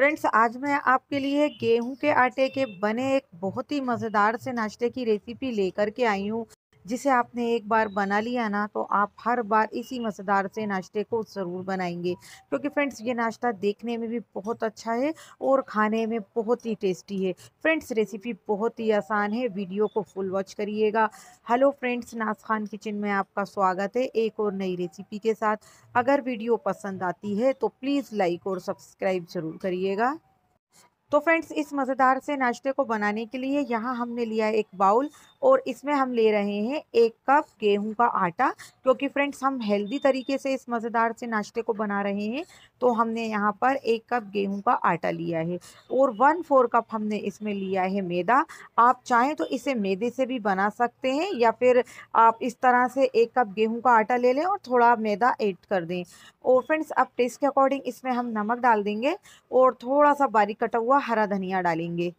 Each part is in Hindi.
फ्रेंड्स आज मैं आपके लिए गेहूं के आटे के बने एक बहुत ही मज़ेदार से नाश्ते की रेसिपी लेकर के आई हूँ जिसे आपने एक बार बना लिया ना तो आप हर बार इसी मज़ेदार से नाश्ते को ज़रूर बनाएंगे क्योंकि तो फ्रेंड्स ये नाश्ता देखने में भी बहुत अच्छा है और खाने में बहुत ही टेस्टी है फ्रेंड्स रेसिपी बहुत ही आसान है वीडियो को फुल वॉच करिएगा hello friends Naaz Khan kitchen में आपका स्वागत है एक और नई रेसिपी के साथ अगर वीडियो पसंद आती है तो प्लीज़ लाइक और सब्सक्राइब ज़रूर करिएगा तो फ्रेंड्स इस मज़ेदार से नाश्ते को बनाने के लिए यहाँ हमने लिया एक बाउल और इसमें हम ले रहे हैं एक कप गेहूं का आटा क्योंकि फ्रेंड्स हम हेल्दी तरीके से इस मज़ेदार से नाश्ते को बना रहे हैं तो हमने यहाँ पर एक कप गेहूं का आटा लिया है और वन फोर कप हमने इसमें लिया है मैदा आप चाहें तो इसे मैदे से भी बना सकते हैं या फिर आप इस तरह से एक कप गेहूँ का आटा ले लें और थोड़ा मैदा एड कर दें और फ्रेंड्स अब टेस्ट के अकॉर्डिंग इसमें हम नमक डाल देंगे और थोड़ा सा बारीक कटा हुआ हुआ हरा धनिया डालेंगे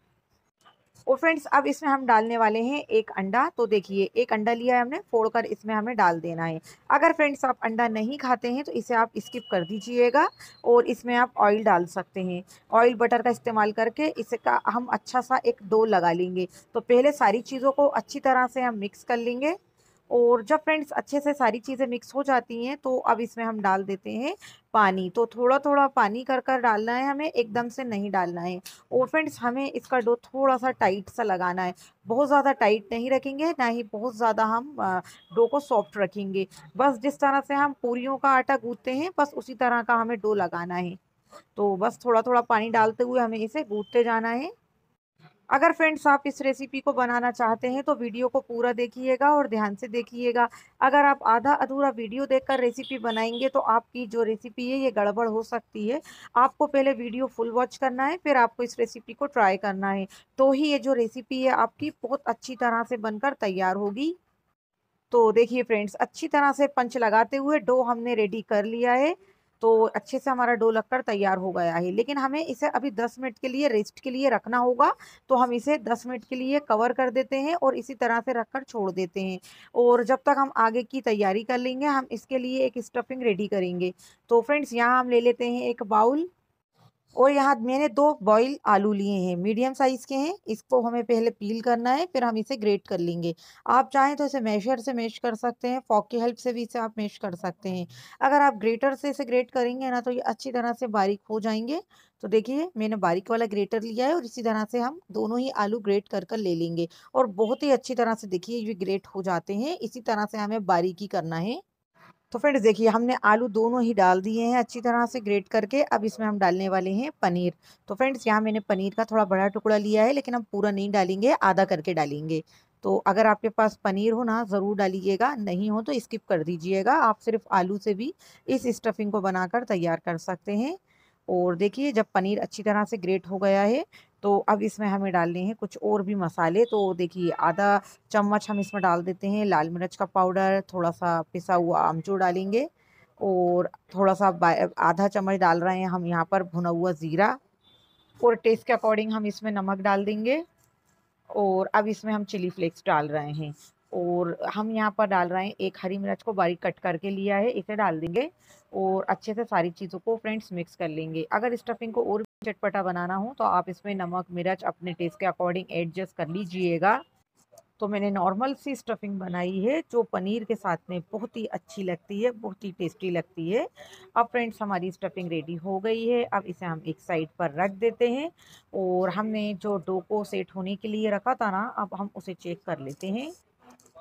और फ्रेंड्स अब इसमें हम डालने वाले हैं एक अंडा तो देखिए एक अंडा लिया है हमने फोड़कर इसमें हमें डाल देना है अगर फ्रेंड्स आप अंडा नहीं खाते हैं तो इसे आप स्किप कर दीजिएगा और इसमें आप ऑयल डाल सकते हैं ऑयल बटर का इस्तेमाल करके इसका हम अच्छा सा एक डो लगा लेंगे तो पहले सारी चीज़ों को अच्छी तरह से हम मिक्स कर लेंगे और जब फ्रेंड्स अच्छे से सारी चीज़ें मिक्स हो जाती हैं तो अब इसमें हम डाल देते हैं पानी तो थोड़ा थोड़ा पानी कर कर डालना है हमें एकदम से नहीं डालना है और फ्रेंड्स हमें इसका डो थोड़ा सा टाइट सा लगाना है बहुत ज़्यादा टाइट नहीं रखेंगे ना ही बहुत ज़्यादा हम डो को सॉफ्ट रखेंगे बस जिस तरह से हम पूरी का आटा गूँथते हैं बस उसी तरह का हमें डो लगाना है तो बस थोड़ा थोड़ा पानी डालते हुए हमें इसे गूँथते जाना है अगर फ्रेंड्स आप इस रेसिपी को बनाना चाहते हैं तो वीडियो को पूरा देखिएगा और ध्यान से देखिएगा अगर आप आधा अधूरा वीडियो देखकर रेसिपी बनाएंगे तो आपकी जो रेसिपी है ये गड़बड़ हो सकती है आपको पहले वीडियो फुल वॉच करना है फिर आपको इस रेसिपी को ट्राई करना है तो ही ये जो रेसिपी है आपकी बहुत अच्छी तरह से बनकर तैयार होगी तो देखिए फ्रेंड्स अच्छी तरह से पंच लगाते हुए डो हमने रेडी कर लिया है तो अच्छे से हमारा डो लगकर तैयार हो गया है लेकिन हमें इसे अभी 10 मिनट के लिए रेस्ट के लिए रखना होगा तो हम इसे 10 मिनट के लिए कवर कर देते हैं और इसी तरह से रखकर छोड़ देते हैं और जब तक हम आगे की तैयारी कर लेंगे हम इसके लिए एक स्टफिंग रेडी करेंगे तो फ्रेंड्स यहाँ हम ले लेते हैं एक बाउल और यहाँ मैंने दो बॉईल आलू लिए हैं मीडियम साइज़ के हैं इसको हमें पहले पील करना है फिर हम इसे ग्रेट कर लेंगे आप चाहें तो इसे मैशर से मैश कर सकते हैं फॉक की हेल्प से भी इसे आप मैश कर सकते हैं अगर आप ग्रेटर से इसे ग्रेट करेंगे ना तो ये अच्छी तरह से बारीक हो जाएंगे तो देखिए मैंने बारीक वाला ग्रेटर लिया है और इसी तरह से हम दोनों ही आलू ग्रेट कर कर ले लेंगे और बहुत ही अच्छी तरह से देखिए ये ग्रेट हो जाते हैं इसी तरह से हमें बारीकी करना है तो फ्रेंड्स देखिए हमने आलू दोनों ही डाल दिए हैं अच्छी तरह से ग्रेट करके अब इसमें हम डालने वाले हैं पनीर तो फ्रेंड्स यहाँ मैंने पनीर का थोड़ा बड़ा टुकड़ा लिया है लेकिन हम पूरा नहीं डालेंगे आधा करके डालेंगे तो अगर आपके पास पनीर हो ना ज़रूर डालिएगा नहीं हो तो स्किप कर दीजिएगा आप सिर्फ आलू से भी इस स्टफिंग को बनाकर तैयार कर सकते हैं और देखिए जब पनीर अच्छी तरह से ग्रेट हो गया है तो अब इसमें हमें डालने हैं कुछ और भी मसाले तो देखिए आधा चम्मच हम इसमें डाल देते हैं लाल मिर्च का पाउडर थोड़ा सा पिसा हुआ आमचूर डालेंगे और थोड़ा सा आधा चम्मच डाल रहे हैं हम यहाँ पर भुना हुआ ज़ीरा और टेस्ट के अकॉर्डिंग हम इसमें नमक डाल देंगे और अब इसमें हम चिली फ्लेक्स डाल रहे हैं और हम यहाँ पर डाल रहे हैं एक हरी मिर्च को बारीक कट करके लिया है इसे डाल देंगे और अच्छे से सारी चीज़ों को फ्रेंड्स मिक्स कर लेंगे अगर स्टफिंग को और भी चटपटा बनाना हो तो आप इसमें नमक मिर्च अपने टेस्ट के अकॉर्डिंग एडजस्ट कर लीजिएगा तो मैंने नॉर्मल सी स्टफिंग बनाई है जो पनीर के साथ में बहुत ही अच्छी लगती है बहुत ही टेस्टी लगती है अब फ्रेंड्स हमारी स्टफिंग रेडी हो गई है अब इसे हम एक साइड पर रख देते हैं और हमने जो डो को सेट होने के लिए रखा था ना अब हम उसे चेक कर लेते हैं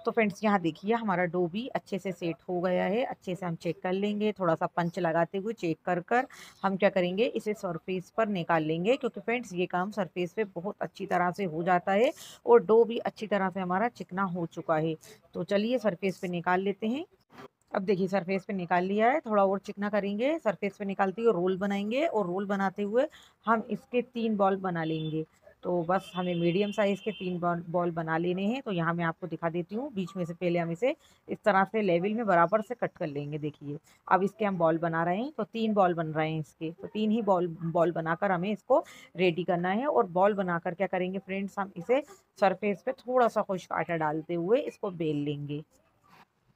तो फ्रेंड्स यहाँ देखिए हमारा डो भी अच्छे से सेट हो गया है अच्छे से हम चेक कर लेंगे थोड़ा सा पंच लगाते हुए चेक कर कर हम क्या करेंगे इसे सरफेस पर निकाल लेंगे क्योंकि फ्रेंड्स ये काम सरफेस पे बहुत अच्छी तरह से हो जाता है और डो भी अच्छी तरह से हमारा चिकना हो चुका है तो चलिए सरफेस पर निकाल लेते हैं अब देखिए सरफेस पे निकाल लिया है थोड़ा और चिकना करेंगे सरफेस पे निकालते हुए रोल बनाएंगे और रोल बनाते हुए हम इसके तीन बॉल बना लेंगे तो बस हमें मीडियम साइज़ के तीन बॉल बॉल बना लेने हैं तो यहाँ मैं आपको दिखा देती हूँ बीच में से पहले हम इसे इस तरह से लेवल में बराबर से कट कर लेंगे देखिए अब इसके हम बॉल बना रहे हैं तो तीन बॉल बन रहे हैं इसके तो तीन ही बॉल बॉल बनाकर हमें इसको रेडी करना है और बॉल बनाकर क्या करेंगे फ्रेंड्स हम इसे सरफेस पर थोड़ा सा खुश्क आटा डालते हुए इसको बेल लेंगे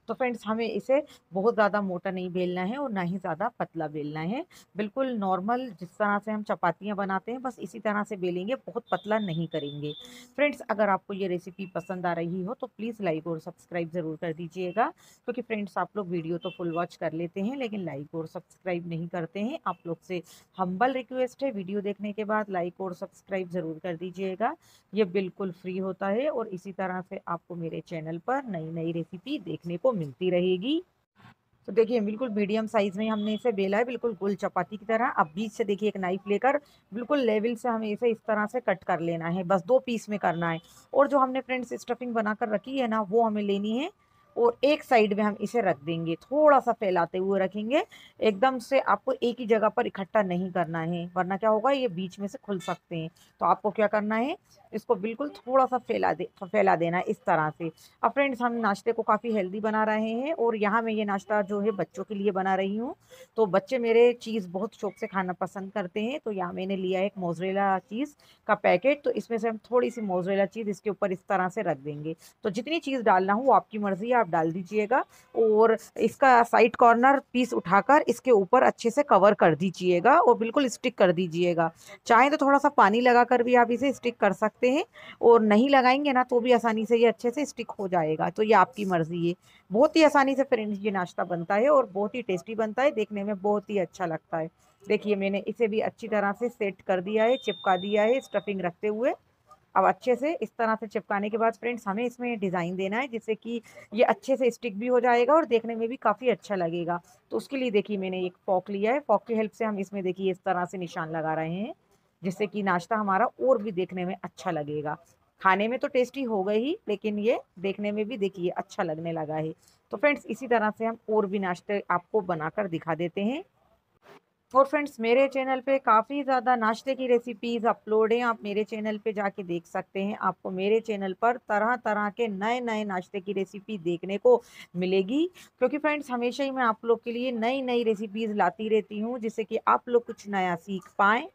तो फ्रेंड्स हमें इसे बहुत ज़्यादा मोटा नहीं बेलना है और ना ही ज़्यादा पतला बेलना है बिल्कुल नॉर्मल जिस तरह से हम चपातियाँ बनाते हैं बस इसी तरह से बेलेंगे बहुत पतला नहीं करेंगे फ्रेंड्स अगर आपको ये रेसिपी पसंद आ रही हो तो प्लीज़ लाइक और सब्सक्राइब ज़रूर कर दीजिएगा क्योंकि फ्रेंड्स आप लोग वीडियो तो फुल वॉच कर लेते हैं लेकिन लाइक और सब्सक्राइब नहीं करते हैं आप लोग से हम्बल रिक्वेस्ट है वीडियो देखने के बाद लाइक और सब्सक्राइब ज़रूर कर दीजिएगा ये बिल्कुल फ्री होता है और इसी तरह से आपको मेरे चैनल पर नई नई रेसिपी देखने को मिलती रहेगी तो देखिए बिल्कुल मीडियम साइज़ में हमने इसे बेला है बिल्कुल गोल चपाती की तरह अब बीच से देखिए एक नाइफ लेकर बिल्कुल लेवल से हमें इसे इस तरह से कट कर लेना है बस दो पीस में करना है और जो हमने फ्रेंड्स स्टफिंग बनाकर रखी है ना वो हमें लेनी है और एक साइड में हम इसे रख देंगे थोड़ा सा फैलाते हुए रखेंगे एकदम से आपको एक ही जगह पर इकट्ठा नहीं करना है वरना क्या होगा ये बीच में से खुल सकते हैं तो आपको क्या करना है इसको बिल्कुल थोड़ा सा फैला दे फैला देना इस तरह से अब फ्रेंड्स हम नाश्ते को काफ़ी हेल्दी बना रहे हैं और यहाँ मैं ये नाश्ता जो है बच्चों के लिए बना रही हूँ तो बच्चे मेरे चीज़ बहुत शौक से खाना पसंद करते हैं तो यहाँ मैंने लिया है एक मोजरेला चीज़ का पैकेट तो इसमें से हम थोड़ी सी मोजरेला चीज़ इसके ऊपर इस तरह से रख देंगे तो जितनी चीज़ डालना हो आपकी मर्ज़ी आप आप डाल दीजिएगा और इसका साइड कॉर्नर पीस उठाकर इसके ऊपर अच्छे से कवर कर दीजिएगा और बिल्कुल स्टिक कर दीजिएगा चाहे तो थोड़ा सा पानी लगा कर भी आप इसे स्टिक कर सकते हैं और नहीं लगाएंगे ना तो भी आसानी से ये अच्छे से स्टिक हो जाएगा तो ये आपकी मर्ज़ी है बहुत ही आसानी से फ्रेंड्स ये नाश्ता बनता है और बहुत ही टेस्टी बनता है देखने में बहुत ही अच्छा लगता है देखिए मैंने इसे भी अच्छी तरह से सेट कर दिया है चिपका दिया है स्टफिंग रखते हुए अब अच्छे से इस तरह से चिपकाने के बाद फ्रेंड्स हमें इसमें डिज़ाइन देना है जिससे कि ये अच्छे से स्टिक भी हो जाएगा और देखने में भी काफ़ी अच्छा लगेगा तो उसके लिए देखिए मैंने एक फॉक लिया है फॉक की हेल्प से हम इसमें देखिए इस तरह से निशान लगा रहे हैं जिससे कि नाश्ता हमारा और भी देखने में अच्छा लगेगा खाने में तो टेस्टी हो गई ही लेकिन ये देखने में भी देखिए अच्छा लगने लगा है तो फ्रेंड्स इसी तरह से हम और भी नाश्ते आपको बनाकर दिखा देते हैं और फ्रेंड्स मेरे चैनल पे काफ़ी ज़्यादा नाश्ते की रेसिपीज़ अपलोड हैं आप मेरे चैनल पे जाके देख सकते हैं आपको मेरे चैनल पर तरह तरह के नए नए नाश्ते की रेसिपी देखने को मिलेगी क्योंकि फ्रेंड्स हमेशा ही मैं आप लोग के लिए नई नई रेसिपीज़ लाती रहती हूँ जिससे कि आप लोग कुछ नया सीख पाएँ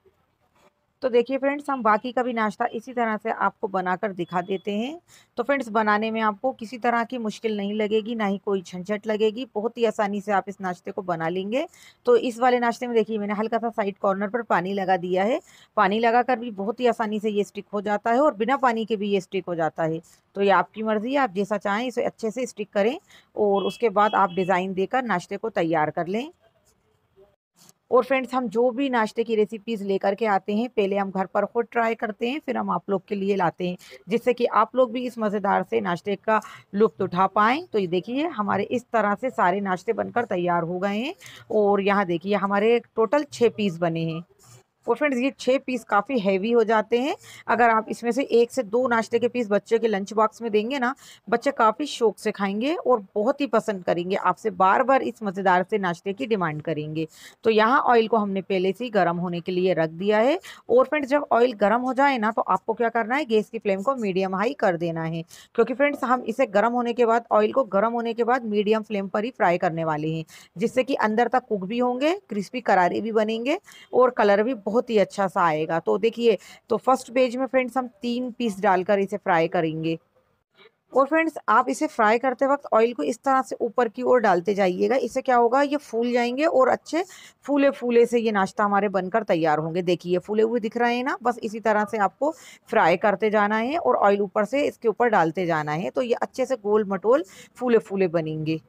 तो देखिए फ्रेंड्स हम बाकी का भी नाश्ता इसी तरह से आपको बनाकर दिखा देते हैं तो फ्रेंड्स बनाने में आपको किसी तरह की मुश्किल नहीं लगेगी ना ही कोई झंझट लगेगी बहुत ही आसानी से आप इस नाश्ते को बना लेंगे तो इस वाले नाश्ते में देखिए मैंने हल्का सा साइड कॉर्नर पर पानी लगा दिया है पानी लगा कर भी बहुत ही आसानी से ये स्टिक हो जाता है और बिना पानी के भी ये स्टिक हो जाता है तो ये आपकी मर्ज़ी है आप जैसा चाहें इसे अच्छे से स्टिक करें और उसके बाद आप डिज़ाइन देकर नाश्ते को तैयार कर लें और फ्रेंड्स हम जो भी नाश्ते की रेसिपीज़ लेकर के आते हैं पहले हम घर पर खुद ट्राई करते हैं फिर हम आप लोग के लिए लाते हैं जिससे कि आप लोग भी इस मज़ेदार से नाश्ते का लुफ्त उठा पाएँ तो ये देखिए हमारे इस तरह से सारे नाश्ते बनकर तैयार हो गए हैं और यहाँ देखिए हमारे टोटल छः पीस बने हैं और फ्रेंड्स ये छः पीस काफ़ी हैवी हो जाते हैं अगर आप इसमें से एक से दो नाश्ते के पीस बच्चे के लंच बॉक्स में देंगे ना बच्चे काफ़ी शौक से खाएंगे और बहुत ही पसंद करेंगे आपसे बार बार इस मज़ेदार से नाश्ते की डिमांड करेंगे तो यहाँ ऑयल को हमने पहले से ही गर्म होने के लिए रख दिया है और फ्रेंड्स जब ऑयल गर्म हो जाए ना तो आपको क्या करना है गैस की फ्लेम को मीडियम हाई कर देना है क्योंकि फ्रेंड्स हम इसे गर्म होने के बाद ऑयल को गर्म होने के बाद मीडियम फ्लेम पर ही फ्राई करने वाले हैं जिससे कि अंदर तक कुक भी होंगे क्रिस्पी करारे भी बनेंगे और कलर भी बहुत ही अच्छा सा आएगा तो देखिए तो फर्स्ट पेज में फ्रेंड्स हम तीन पीस डालकर इसे फ्राई करेंगे और फ्रेंड्स आप इसे फ्राई करते वक्त ऑयल को इस तरह से ऊपर की ओर डालते जाइएगा इससे क्या होगा ये फूल जाएंगे और अच्छे फूले फूले से ये नाश्ता हमारे बनकर तैयार होंगे देखिए फूले हुए दिख रहे हैं ना बस इसी तरह से आपको फ्राई करते जाना है और ऑयल ऊपर से इसके ऊपर डालते जाना है तो ये अच्छे से गोल मटोल फूले फूले बनेंगे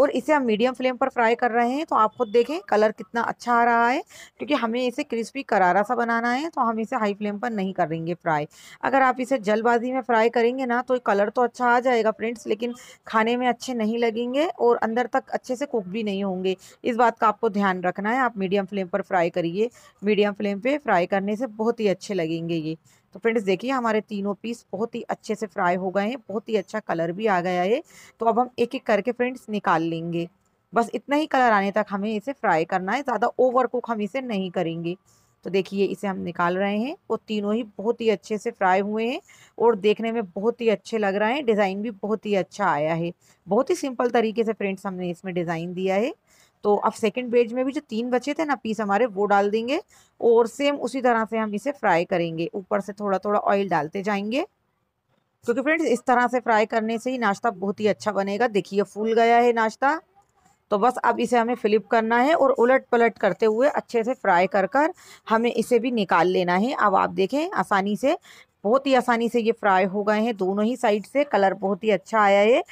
और इसे हम मीडियम फ्लेम पर फ्राई कर रहे हैं तो आप खुद देखें कलर कितना अच्छा आ रहा है क्योंकि हमें इसे क्रिस्पी करारा सा बनाना है तो हम इसे हाई फ्लेम पर नहीं करेंगे फ्राई अगर आप इसे जल्दबाजी में फ्राई करेंगे ना तो कलर तो अच्छा आ जाएगा फ्रेंड्स लेकिन खाने में अच्छे नहीं लगेंगे और अंदर तक अच्छे से कुक भी नहीं होंगे इस बात का आपको ध्यान रखना है आप मीडियम फ्लेम पर फ्राई करिए मीडियम फ्लेम पर फ्राई करने से बहुत ही अच्छे लगेंगे ये तो फ्रेंड्स देखिए हमारे तीनों पीस बहुत ही अच्छे से फ्राई हो गए हैं बहुत ही अच्छा कलर भी आ गया है तो अब हम एक एक करके फ्रेंड्स निकाल लेंगे बस इतना ही कलर आने तक हमें इसे फ्राई करना है ज़्यादा ओवर कुक हम इसे नहीं करेंगे तो देखिए इसे हम निकाल रहे हैं और तीनों ही बहुत ही अच्छे से फ्राई हुए हैं और देखने में बहुत ही अच्छे लग रहे हैं डिज़ाइन भी बहुत ही अच्छा आया है बहुत ही सिंपल तरीके से फ्रेंड्स हमने इसमें डिज़ाइन दिया है तो अब सेकंड बेज में भी जो तीन बचे थे ना पीस हमारे वो डाल देंगे और सेम उसी तरह से हम इसे फ्राई करेंगे ऊपर से थोड़ा थोड़ा ऑयल डालते जाएंगे क्योंकि फ्रेंड्स इस तरह से फ्राई करने से ही नाश्ता बहुत ही अच्छा बनेगा देखिए फूल गया है नाश्ता तो बस अब इसे हमें फ़्लिप करना है और उलट पलट करते हुए अच्छे से फ्राई कर कर हमें इसे भी निकाल लेना है अब आप देखें आसानी से बहुत ही आसानी से ये फ्राई हो गए हैं दोनों ही साइड से कलर बहुत ही अच्छा आया है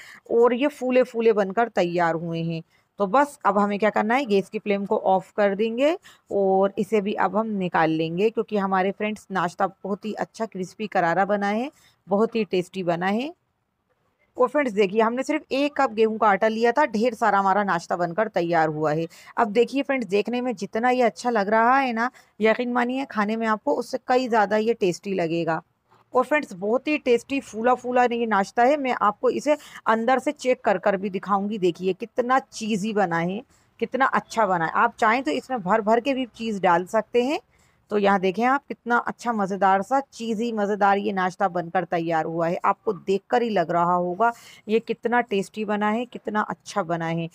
और ये फूले फूले बनकर तैयार हुए हैं तो बस अब हमें क्या करना है गैस की फ्लेम को ऑफ कर देंगे और इसे भी अब हम निकाल लेंगे क्योंकि हमारे फ्रेंड्स नाश्ता बहुत ही अच्छा क्रिस्पी करारा बना है बहुत ही टेस्टी बना है और फ्रेंड्स देखिए हमने सिर्फ एक कप गेहूं का आटा लिया था ढेर सारा हमारा नाश्ता बनकर तैयार हुआ है अब देखिए फ्रेंड्स देखने में जितना ये अच्छा लग रहा है ना यकीन मानिए खाने में आपको उससे कई ज़्यादा ये टेस्टी लगेगा और फ्रेंड्स बहुत ही टेस्टी फूला फूला ये नाश्ता है मैं आपको इसे अंदर से चेक कर कर भी दिखाऊंगी देखिए कितना चीज़ी बना है कितना अच्छा बना है आप चाहें तो इसमें भर भर के भी चीज़ डाल सकते हैं तो यहाँ देखें आप कितना अच्छा मज़ेदार सा चीज़ी मज़ेदार ये नाश्ता बनकर तैयार हुआ है आपको देखकर ही लग रहा होगा ये कितना टेस्टी बना है कितना अच्छा बना है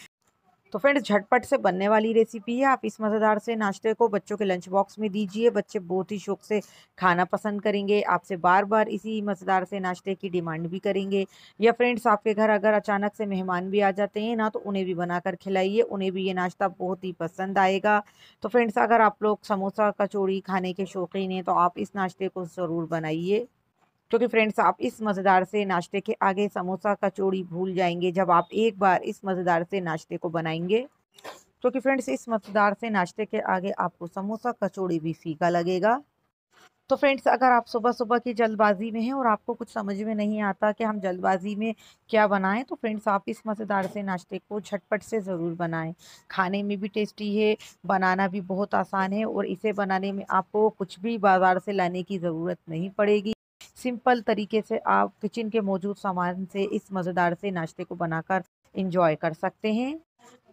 तो फ्रेंड्स झटपट से बनने वाली रेसिपी है आप इस मज़ेदार से नाश्ते को बच्चों के लंच बॉक्स में दीजिए बच्चे बहुत ही शौक से खाना पसंद करेंगे आपसे बार बार इसी मज़ेदार से नाश्ते की डिमांड भी करेंगे या फ्रेंड्स आपके घर अगर अचानक से मेहमान भी आ जाते हैं ना तो उन्हें भी बनाकर खिलाइए उन्हें भी ये नाश्ता बहुत ही पसंद आएगा तो फ्रेंड्स अगर आप लोग समोसा कचौड़ी खाने के शौकीन हैं तो आप इस नाश्ते को ज़रूर बनाइए क्योंकि फ्रेंड्स आप इस मज़ेदार से नाश्ते के आगे समोसा कचौड़ी भूल जाएंगे जब आप एक बार इस मज़ेदार से नाश्ते को बनाएंगे क्योंकि फ्रेंड्स इस मज़ेदार से नाश्ते के आगे आपको समोसा कचौड़ी भी फीका लगेगा तो फ्रेंड्स अगर आप सुबह सुबह की जल्दबाजी में हैं और आपको कुछ समझ में नहीं आता कि हम जल्दबाजी में क्या बनाएं तो फ्रेंड्स आप इस मज़ेदार से नाश्ते को झटपट से ज़रूर बनाएं खाने में भी टेस्टी है बनाना भी बहुत आसान है और इसे बनाने में आपको कुछ भी बाज़ार से लाने की ज़रूरत नहीं पड़ेगी सिंपल तरीके से आप किचन के मौजूद सामान से इस मज़ेदार से नाश्ते को बनाकर इंजॉय कर सकते हैं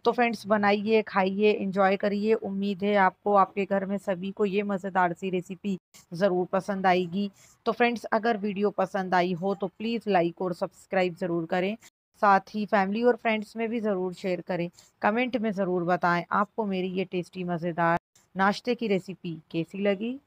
तो फ्रेंड्स बनाइए खाइए इंजॉय करिए उम्मीद है आपको आपके घर में सभी को ये मज़ेदार सी रेसिपी ज़रूर पसंद आएगी तो फ्रेंड्स अगर वीडियो पसंद आई हो तो प्लीज़ लाइक और सब्सक्राइब ज़रूर करें साथ ही फैमिली और फ्रेंड्स में भी ज़रूर शेयर करें कमेंट में ज़रूर बताएं आपको मेरी ये टेस्टी मज़ेदार नाश्ते की रेसिपी कैसी लगी